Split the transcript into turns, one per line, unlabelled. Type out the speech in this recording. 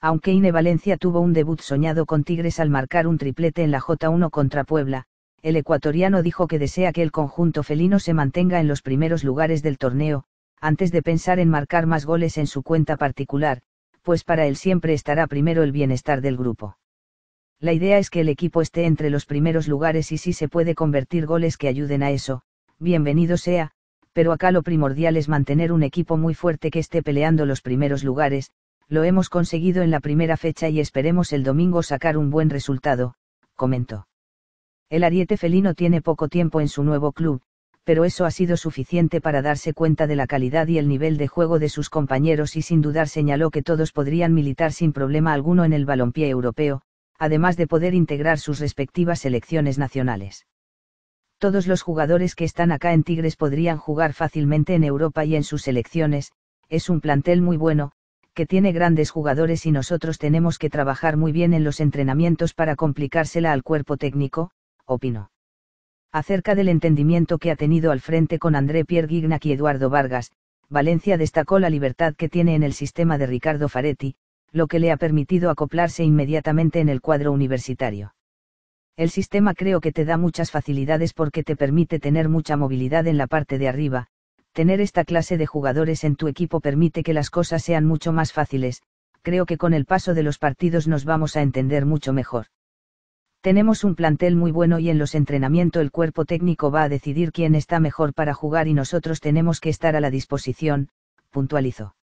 aunque Ine Valencia tuvo un debut soñado con Tigres al marcar un triplete en la J1 contra Puebla, el ecuatoriano dijo que desea que el conjunto felino se mantenga en los primeros lugares del torneo, antes de pensar en marcar más goles en su cuenta particular, pues para él siempre estará primero el bienestar del grupo. La idea es que el equipo esté entre los primeros lugares y si se puede convertir goles que ayuden a eso, bienvenido sea, pero acá lo primordial es mantener un equipo muy fuerte que esté peleando los primeros lugares, lo hemos conseguido en la primera fecha y esperemos el domingo sacar un buen resultado, comentó. El ariete felino tiene poco tiempo en su nuevo club, pero eso ha sido suficiente para darse cuenta de la calidad y el nivel de juego de sus compañeros y sin dudar señaló que todos podrían militar sin problema alguno en el balompié europeo, además de poder integrar sus respectivas selecciones nacionales. Todos los jugadores que están acá en Tigres podrían jugar fácilmente en Europa y en sus selecciones, es un plantel muy bueno, que tiene grandes jugadores y nosotros tenemos que trabajar muy bien en los entrenamientos para complicársela al cuerpo técnico, Opino. Acerca del entendimiento que ha tenido al frente con André Pierre Gignac y Eduardo Vargas, Valencia destacó la libertad que tiene en el sistema de Ricardo Faretti, lo que le ha permitido acoplarse inmediatamente en el cuadro universitario. El sistema creo que te da muchas facilidades porque te permite tener mucha movilidad en la parte de arriba, Tener esta clase de jugadores en tu equipo permite que las cosas sean mucho más fáciles, creo que con el paso de los partidos nos vamos a entender mucho mejor. Tenemos un plantel muy bueno y en los entrenamientos el cuerpo técnico va a decidir quién está mejor para jugar y nosotros tenemos que estar a la disposición, puntualizó.